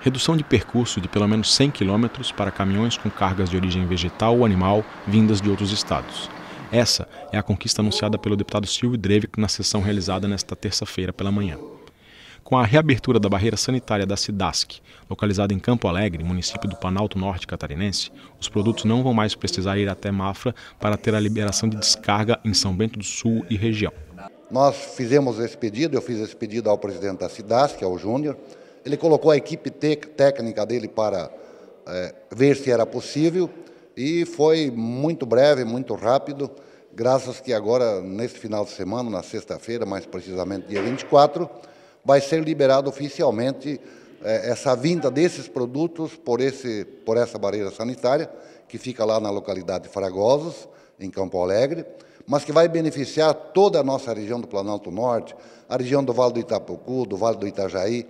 redução de percurso de pelo menos 100 km para caminhões com cargas de origem vegetal ou animal vindas de outros estados. Essa é a conquista anunciada pelo deputado Silvio Drevik na sessão realizada nesta terça-feira pela manhã. Com a reabertura da barreira sanitária da Cidasc, localizada em Campo Alegre, município do Planalto Norte Catarinense, os produtos não vão mais precisar ir até Mafra para ter a liberação de descarga em São Bento do Sul e região. Nós fizemos esse pedido, eu fiz esse pedido ao presidente da Cidasc, ao Júnior, ele colocou a equipe técnica dele para é, ver se era possível e foi muito breve, muito rápido. Graças que agora, neste final de semana, na sexta-feira, mais precisamente dia 24, vai ser liberado oficialmente é, essa vinda desses produtos por, esse, por essa barreira sanitária, que fica lá na localidade de Fragosos, em Campo Alegre, mas que vai beneficiar toda a nossa região do Planalto Norte, a região do Vale do Itapocu, do Vale do Itajaí,